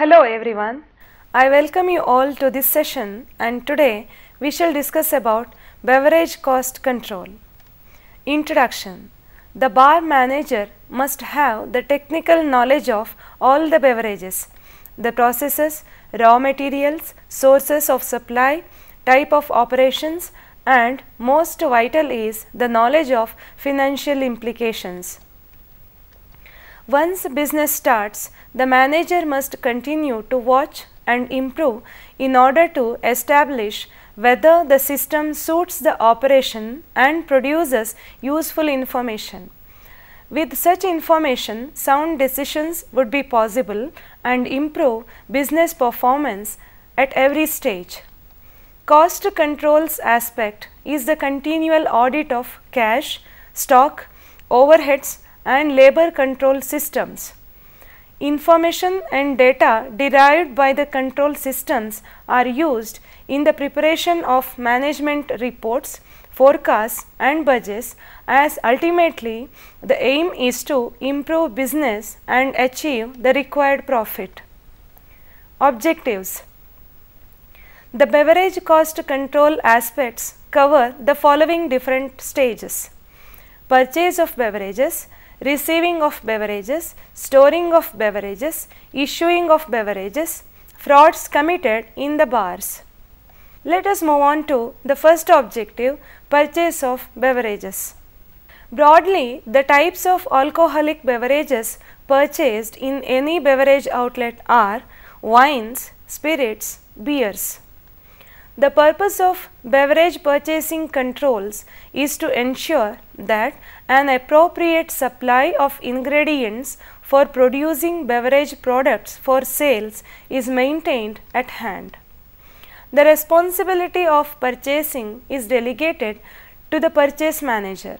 Hello everyone. I welcome you all to this session and today we shall discuss about beverage cost control. Introduction. The bar manager must have the technical knowledge of all the beverages, the processes, raw materials, sources of supply, type of operations and most vital is the knowledge of financial implications. Once business starts, the manager must continue to watch and improve in order to establish whether the system suits the operation and produces useful information. With such information, sound decisions would be possible and improve business performance at every stage. Cost controls aspect is the continual audit of cash, stock, overheads and labor control systems. Information and data derived by the control systems are used in the preparation of management reports, forecasts and budgets as ultimately the aim is to improve business and achieve the required profit. Objectives The beverage cost control aspects cover the following different stages. Purchase of beverages receiving of beverages, storing of beverages, issuing of beverages, frauds committed in the bars. Let us move on to the first objective, purchase of beverages. Broadly, the types of alcoholic beverages purchased in any beverage outlet are wines, spirits, beers. The purpose of beverage purchasing controls is to ensure that an appropriate supply of ingredients for producing beverage products for sales is maintained at hand. The responsibility of purchasing is delegated to the purchase manager.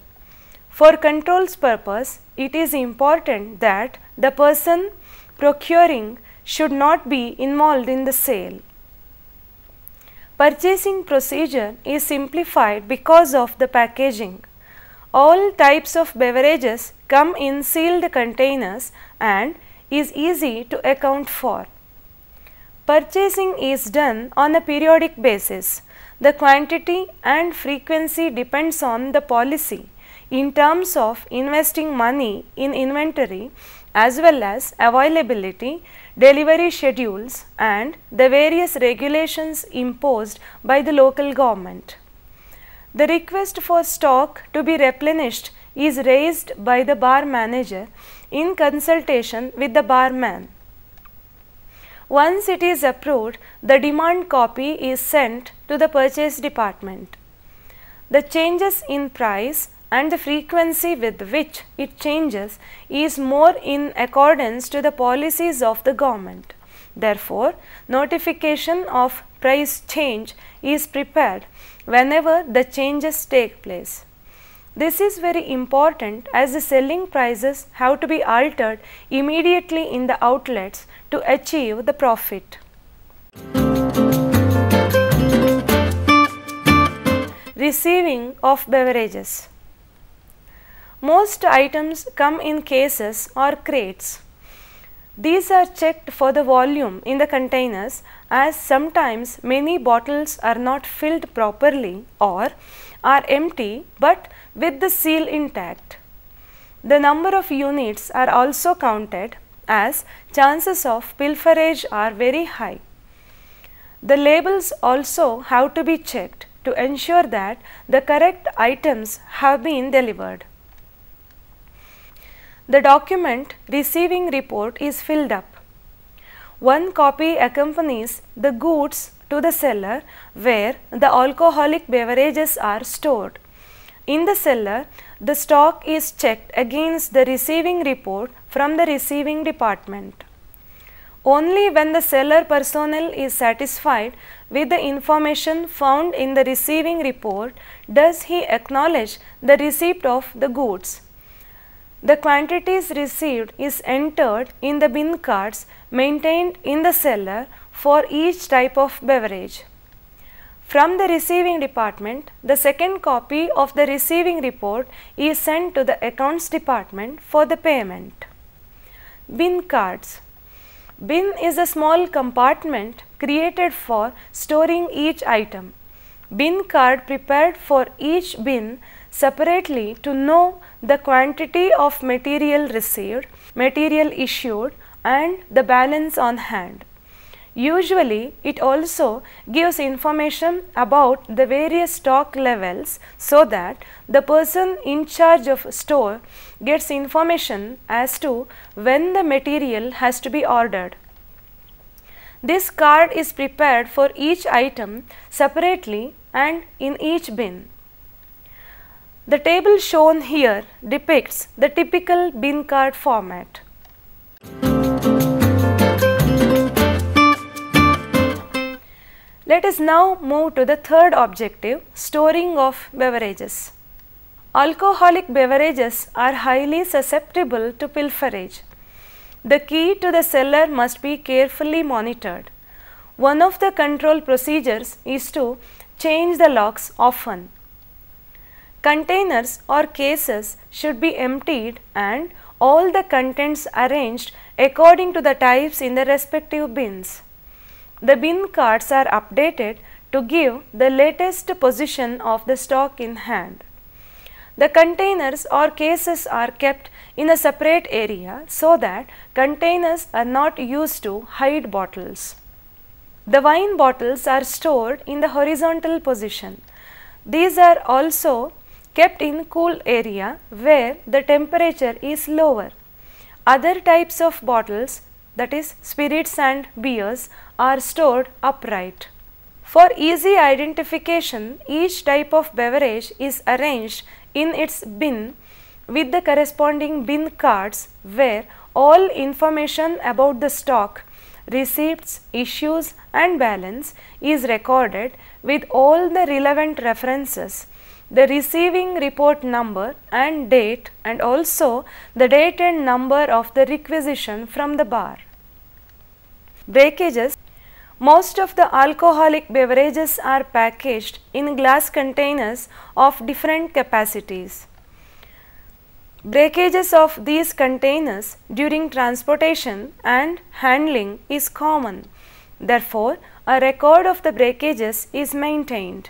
For controls purpose, it is important that the person procuring should not be involved in the sale. Purchasing procedure is simplified because of the packaging. All types of beverages come in sealed containers and is easy to account for. Purchasing is done on a periodic basis. The quantity and frequency depends on the policy in terms of investing money in inventory as well as availability delivery schedules and the various regulations imposed by the local government. The request for stock to be replenished is raised by the bar manager in consultation with the barman. Once it is approved, the demand copy is sent to the purchase department. The changes in price and the frequency with which it changes is more in accordance to the policies of the government. Therefore, notification of price change is prepared whenever the changes take place. This is very important as the selling prices have to be altered immediately in the outlets to achieve the profit. Receiving of beverages most items come in cases or crates. These are checked for the volume in the containers as sometimes many bottles are not filled properly or are empty but with the seal intact. The number of units are also counted as chances of pilferage are very high. The labels also have to be checked to ensure that the correct items have been delivered the document receiving report is filled up. One copy accompanies the goods to the cellar where the alcoholic beverages are stored. In the cellar, the stock is checked against the receiving report from the receiving department. Only when the seller personnel is satisfied with the information found in the receiving report does he acknowledge the receipt of the goods. The quantities received is entered in the bin cards maintained in the cellar for each type of beverage. From the receiving department, the second copy of the receiving report is sent to the accounts department for the payment. Bin cards. Bin is a small compartment created for storing each item bin card prepared for each bin separately to know the quantity of material received, material issued and the balance on hand. Usually it also gives information about the various stock levels so that the person in charge of store gets information as to when the material has to be ordered. This card is prepared for each item separately and in each bin. The table shown here depicts the typical bin card format. Let us now move to the third objective, storing of beverages. Alcoholic beverages are highly susceptible to pilferage. The key to the cellar must be carefully monitored. One of the control procedures is to Change the locks often. Containers or cases should be emptied and all the contents arranged according to the types in the respective bins. The bin cards are updated to give the latest position of the stock in hand. The containers or cases are kept in a separate area so that containers are not used to hide bottles. The wine bottles are stored in the horizontal position. These are also kept in cool area where the temperature is lower. Other types of bottles that is spirits and beers are stored upright. For easy identification, each type of beverage is arranged in its bin with the corresponding bin cards where all information about the stock receipts, issues and balance is recorded with all the relevant references, the receiving report number and date and also the date and number of the requisition from the bar. Breakages most of the alcoholic beverages are packaged in glass containers of different capacities. Breakages of these containers during transportation and handling is common. Therefore, a record of the breakages is maintained.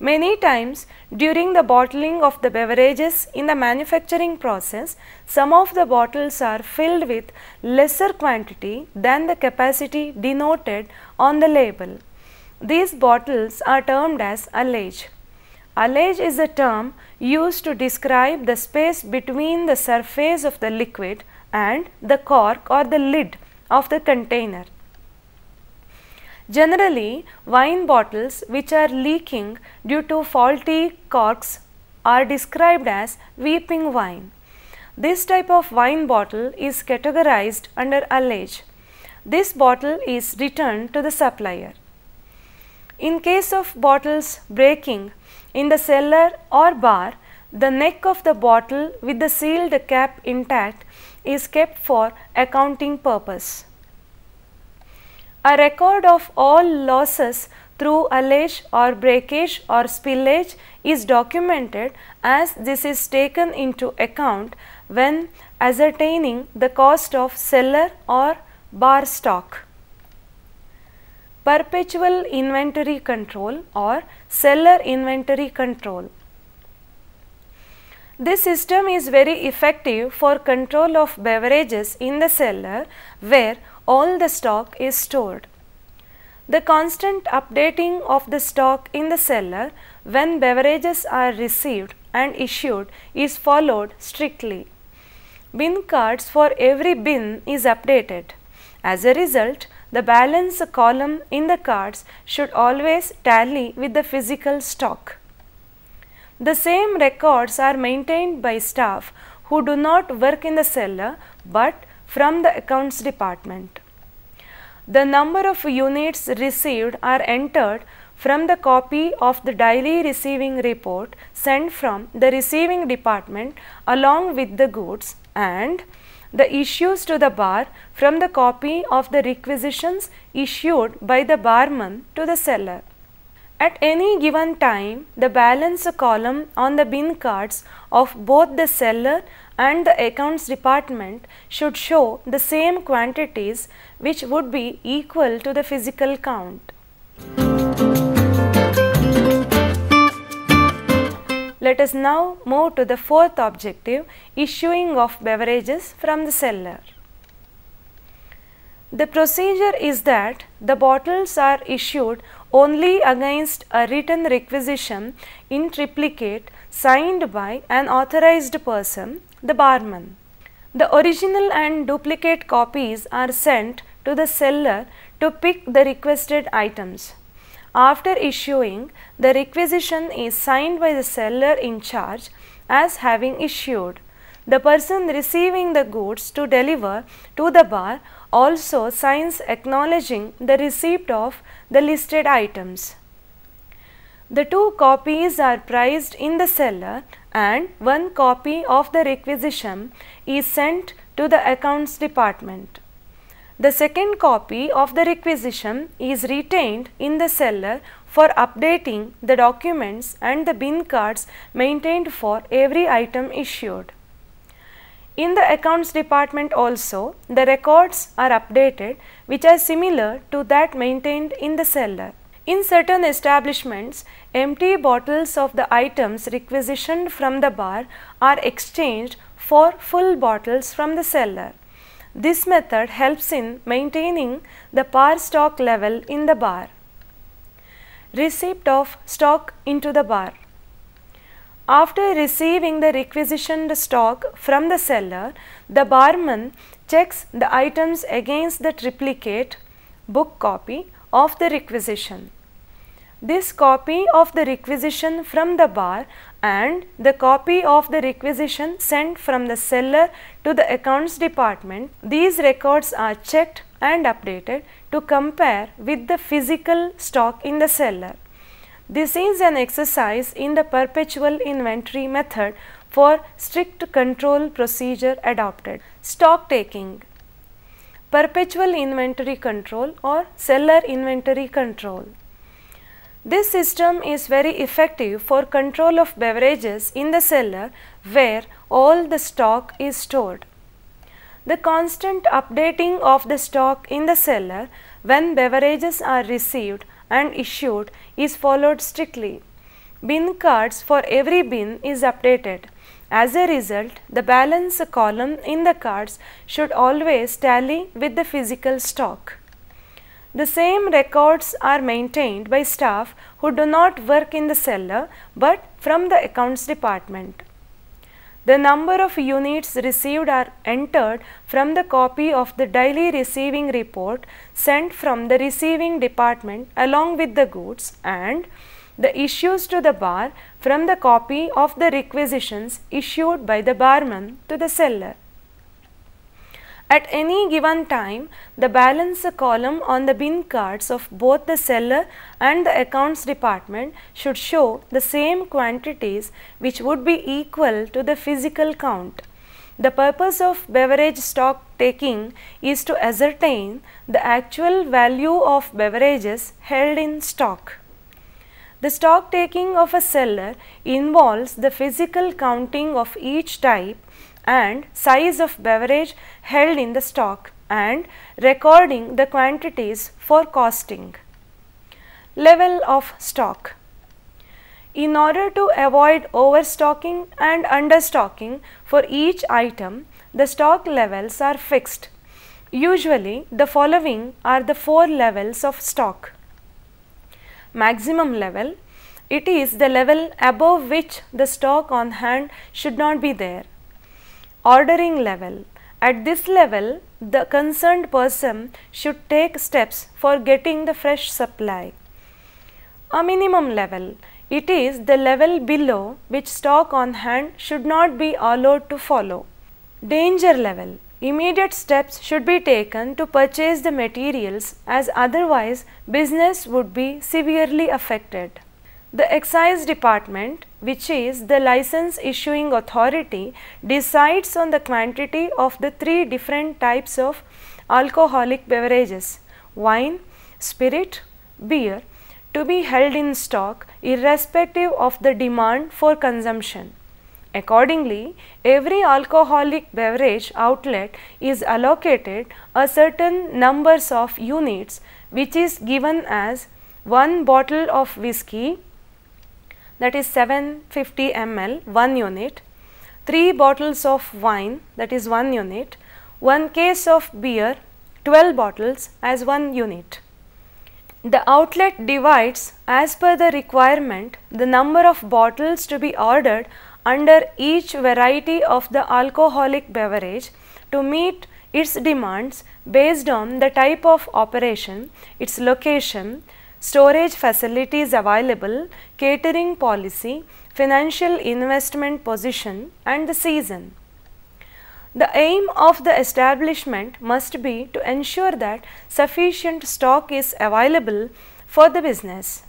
Many times during the bottling of the beverages in the manufacturing process, some of the bottles are filled with lesser quantity than the capacity denoted on the label. These bottles are termed as allege. Allege is a term used to describe the space between the surface of the liquid and the cork or the lid of the container. Generally, wine bottles which are leaking due to faulty corks are described as weeping wine. This type of wine bottle is categorized under allege. This bottle is returned to the supplier. In case of bottles breaking in the cellar or bar, the neck of the bottle with the sealed cap intact is kept for accounting purpose. A record of all losses through allege or breakage or spillage is documented as this is taken into account when ascertaining the cost of cellar or bar stock perpetual inventory control or seller inventory control. This system is very effective for control of beverages in the cellar where all the stock is stored. The constant updating of the stock in the cellar when beverages are received and issued is followed strictly. Bin cards for every bin is updated. As a result, the balance column in the cards should always tally with the physical stock. The same records are maintained by staff who do not work in the cellar but from the accounts department. The number of units received are entered from the copy of the daily receiving report sent from the receiving department along with the goods and the issues to the bar from the copy of the requisitions issued by the barman to the seller. At any given time, the balance column on the bin cards of both the seller and the accounts department should show the same quantities which would be equal to the physical count. Let us now move to the fourth objective, issuing of beverages from the cellar. The procedure is that the bottles are issued only against a written requisition in triplicate signed by an authorized person, the barman. The original and duplicate copies are sent to the seller to pick the requested items. After issuing, the requisition is signed by the seller in charge as having issued. The person receiving the goods to deliver to the bar also signs acknowledging the receipt of the listed items. The two copies are priced in the seller and one copy of the requisition is sent to the accounts department. The second copy of the requisition is retained in the seller for updating the documents and the bin cards maintained for every item issued. In the accounts department also, the records are updated which are similar to that maintained in the seller. In certain establishments, empty bottles of the items requisitioned from the bar are exchanged for full bottles from the seller. This method helps in maintaining the par stock level in the bar. Receipt of stock into the bar. After receiving the requisitioned stock from the seller, the barman checks the items against the triplicate book copy of the requisition. This copy of the requisition from the bar and the copy of the requisition sent from the seller to the accounts department. These records are checked and updated to compare with the physical stock in the seller. This is an exercise in the perpetual inventory method for strict control procedure adopted. Stock taking Perpetual inventory control or seller inventory control this system is very effective for control of beverages in the cellar where all the stock is stored. The constant updating of the stock in the cellar when beverages are received and issued is followed strictly. Bin cards for every bin is updated. As a result, the balance column in the cards should always tally with the physical stock. The same records are maintained by staff who do not work in the cellar but from the accounts department. The number of units received are entered from the copy of the daily receiving report sent from the receiving department along with the goods and the issues to the bar from the copy of the requisitions issued by the barman to the seller. At any given time, the balance column on the bin cards of both the seller and the accounts department should show the same quantities which would be equal to the physical count. The purpose of beverage stock taking is to ascertain the actual value of beverages held in stock. The stock taking of a seller involves the physical counting of each type and size of beverage held in the stock and recording the quantities for costing. Level of stock In order to avoid overstocking and understocking for each item, the stock levels are fixed. Usually, the following are the four levels of stock. Maximum level It is the level above which the stock on hand should not be there ordering level. At this level, the concerned person should take steps for getting the fresh supply. A minimum level. It is the level below which stock on hand should not be allowed to follow. Danger level. Immediate steps should be taken to purchase the materials as otherwise business would be severely affected. The excise department which is the license issuing authority decides on the quantity of the three different types of alcoholic beverages wine, spirit, beer to be held in stock irrespective of the demand for consumption. Accordingly, every alcoholic beverage outlet is allocated a certain numbers of units which is given as 1 bottle of whiskey that is 750 ml 1 unit, 3 bottles of wine that is 1 unit, 1 case of beer 12 bottles as 1 unit. The outlet divides as per the requirement the number of bottles to be ordered under each variety of the alcoholic beverage to meet its demands based on the type of operation, its location, storage facilities available, catering policy, financial investment position and the season. The aim of the establishment must be to ensure that sufficient stock is available for the business.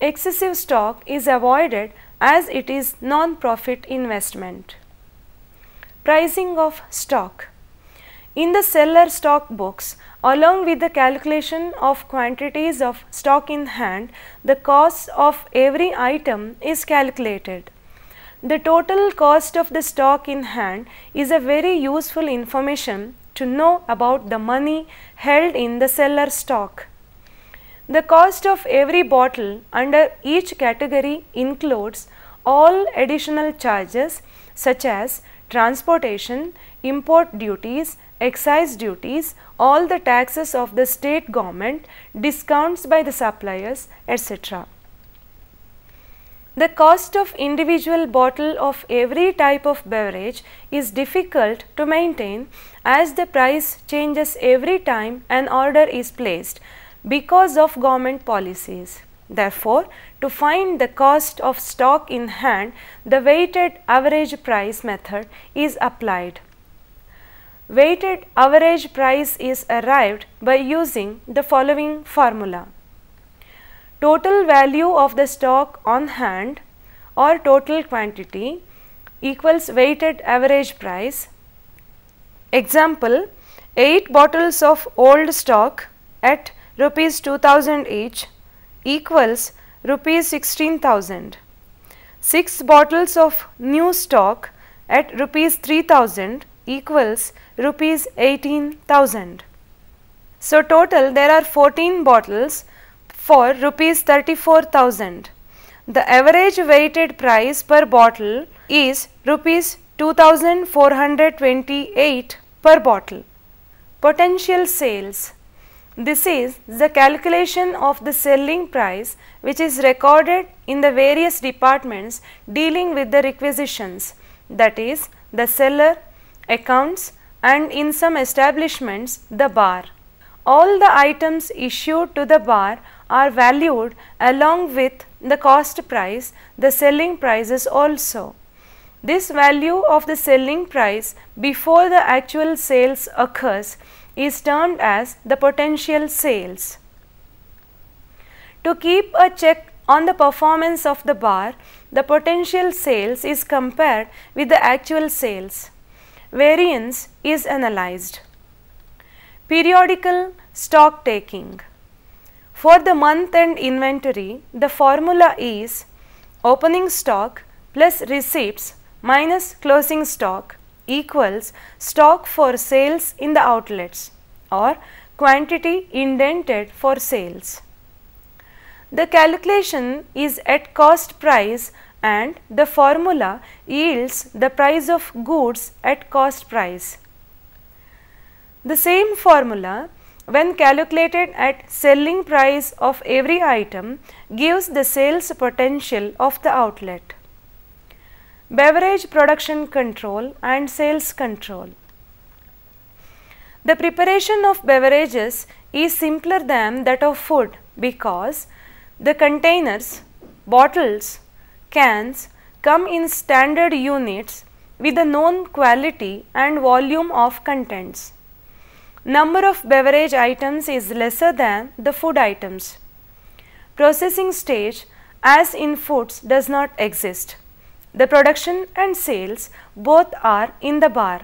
Excessive stock is avoided as it is non-profit investment. Pricing of stock in the seller stock books along with the calculation of quantities of stock in hand, the cost of every item is calculated. The total cost of the stock in hand is a very useful information to know about the money held in the seller stock. The cost of every bottle under each category includes all additional charges such as transportation, import duties, excise duties, all the taxes of the state government, discounts by the suppliers, etc. The cost of individual bottle of every type of beverage is difficult to maintain as the price changes every time an order is placed because of government policies. Therefore, to find the cost of stock in hand, the weighted average price method is applied. Weighted average price is arrived by using the following formula. Total value of the stock on hand or total quantity equals weighted average price. Example 8 bottles of old stock at rupees 2000 each equals rupees 16000. 6 bottles of new stock at rupees 3000 equals rupees 18,000. So total there are 14 bottles for rupees 34,000. The average weighted price per bottle is rupees 2428 per bottle. Potential sales. This is the calculation of the selling price which is recorded in the various departments dealing with the requisitions that is the seller, accounts, and in some establishments the bar. All the items issued to the bar are valued along with the cost price, the selling prices also. This value of the selling price before the actual sales occurs is termed as the potential sales. To keep a check on the performance of the bar, the potential sales is compared with the actual sales variance is analyzed. Periodical stock taking. For the month end inventory, the formula is opening stock plus receipts minus closing stock equals stock for sales in the outlets or quantity indented for sales. The calculation is at cost price and the formula yields the price of goods at cost price. The same formula when calculated at selling price of every item gives the sales potential of the outlet. Beverage production control and sales control. The preparation of beverages is simpler than that of food because the containers, bottles, cans come in standard units with a known quality and volume of contents. Number of beverage items is lesser than the food items. Processing stage as in foods does not exist. The production and sales both are in the bar.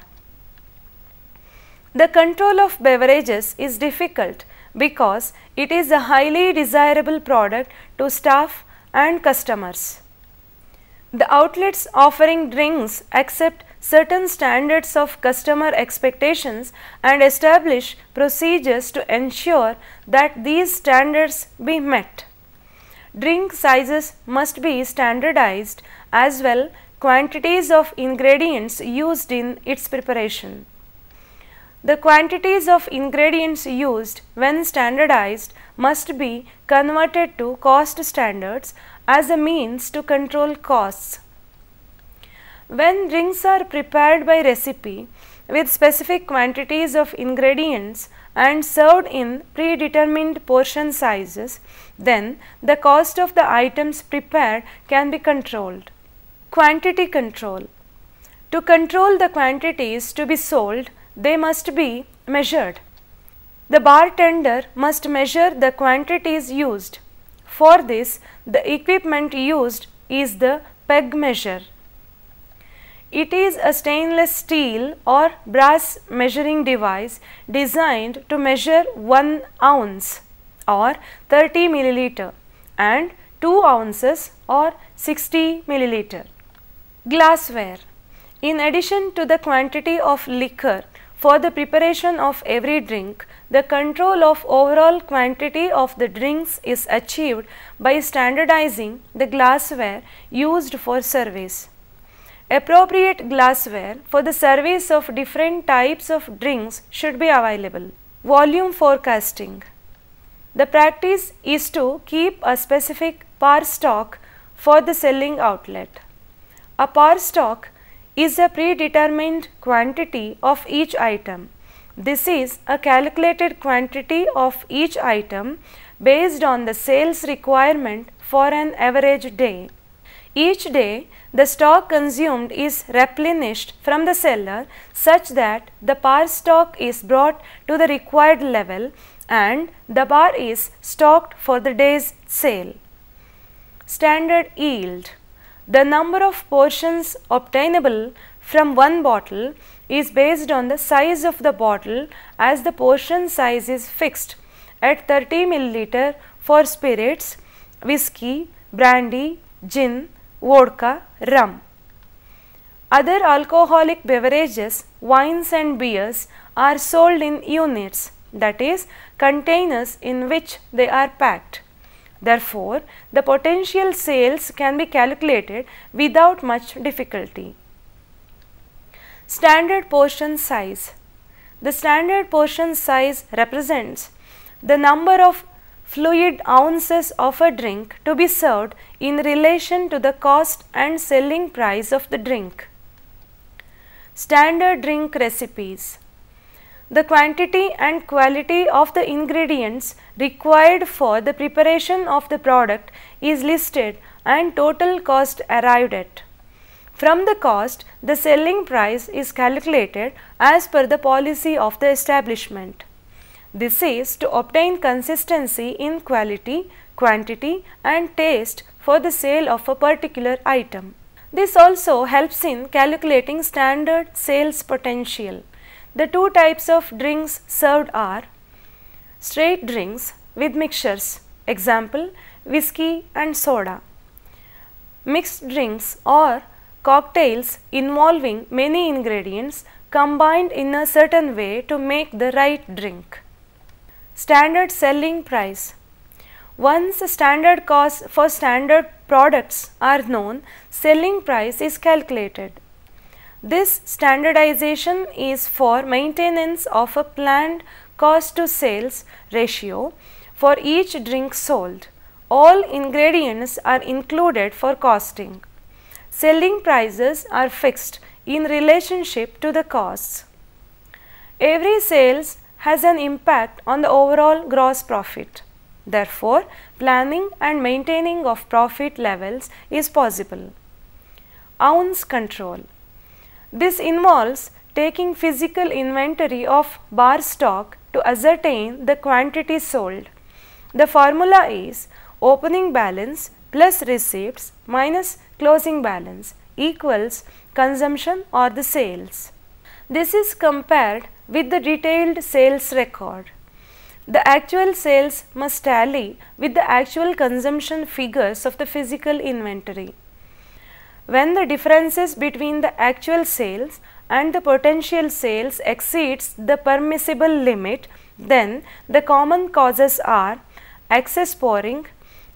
The control of beverages is difficult because it is a highly desirable product to staff and customers. The outlets offering drinks accept certain standards of customer expectations and establish procedures to ensure that these standards be met. Drink sizes must be standardized as well quantities of ingredients used in its preparation. The quantities of ingredients used when standardized must be converted to cost standards as a means to control costs. When drinks are prepared by recipe with specific quantities of ingredients and served in predetermined portion sizes, then the cost of the items prepared can be controlled. Quantity control. To control the quantities to be sold, they must be measured. The bartender must measure the quantities used. For this, the equipment used is the peg measure. It is a stainless steel or brass measuring device designed to measure 1 ounce or 30 milliliter and 2 ounces or 60 milliliter. Glassware In addition to the quantity of liquor, for the preparation of every drink, the control of overall quantity of the drinks is achieved by standardizing the glassware used for service. Appropriate glassware for the service of different types of drinks should be available. Volume forecasting. The practice is to keep a specific par stock for the selling outlet. A par stock is a predetermined quantity of each item. This is a calculated quantity of each item based on the sales requirement for an average day. Each day, the stock consumed is replenished from the seller such that the par stock is brought to the required level and the bar is stocked for the day's sale. Standard yield the number of portions obtainable from one bottle is based on the size of the bottle as the portion size is fixed at 30 milliliter for spirits, whiskey, brandy, gin, vodka, rum. Other alcoholic beverages, wines and beers are sold in units that is containers in which they are packed. Therefore, the potential sales can be calculated without much difficulty. Standard portion size The standard portion size represents the number of fluid ounces of a drink to be served in relation to the cost and selling price of the drink. Standard drink recipes the quantity and quality of the ingredients required for the preparation of the product is listed and total cost arrived at. From the cost, the selling price is calculated as per the policy of the establishment. This is to obtain consistency in quality, quantity and taste for the sale of a particular item. This also helps in calculating standard sales potential. The two types of drinks served are straight drinks with mixtures, example whiskey and soda. Mixed drinks or cocktails involving many ingredients combined in a certain way to make the right drink. Standard selling price Once standard costs for standard products are known, selling price is calculated. This standardization is for maintenance of a planned cost to sales ratio for each drink sold. All ingredients are included for costing. Selling prices are fixed in relationship to the costs. Every sales has an impact on the overall gross profit. Therefore, planning and maintaining of profit levels is possible. Ounce control this involves taking physical inventory of bar stock to ascertain the quantity sold. The formula is opening balance plus receipts minus closing balance equals consumption or the sales. This is compared with the detailed sales record. The actual sales must tally with the actual consumption figures of the physical inventory when the differences between the actual sales and the potential sales exceeds the permissible limit, then the common causes are excess pouring,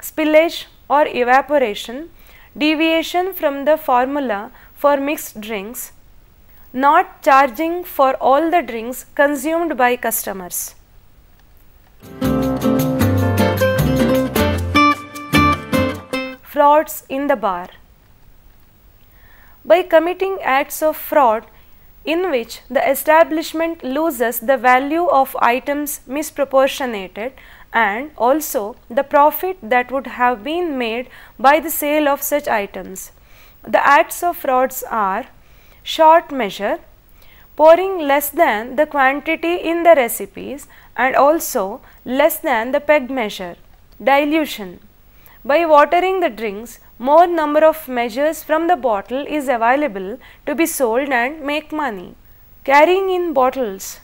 spillage or evaporation, deviation from the formula for mixed drinks, not charging for all the drinks consumed by customers. Frauds in the bar by committing acts of fraud in which the establishment loses the value of items misproportionated and also the profit that would have been made by the sale of such items. The acts of frauds are short measure, pouring less than the quantity in the recipes and also less than the peg measure, dilution. By watering the drinks, more number of measures from the bottle is available to be sold and make money. Carrying in bottles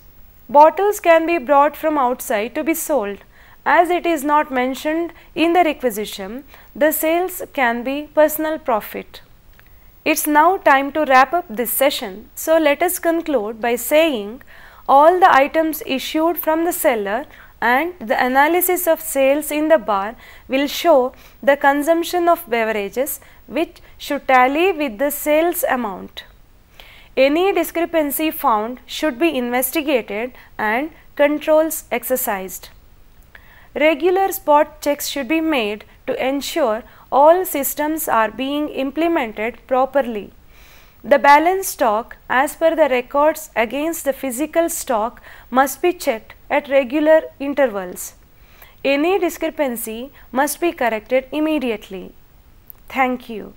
Bottles can be brought from outside to be sold. As it is not mentioned in the requisition, the sales can be personal profit. It's now time to wrap up this session. So let us conclude by saying all the items issued from the seller and the analysis of sales in the bar will show the consumption of beverages which should tally with the sales amount. Any discrepancy found should be investigated and controls exercised. Regular spot checks should be made to ensure all systems are being implemented properly. The balance stock as per the records against the physical stock must be checked at regular intervals. Any discrepancy must be corrected immediately. Thank you.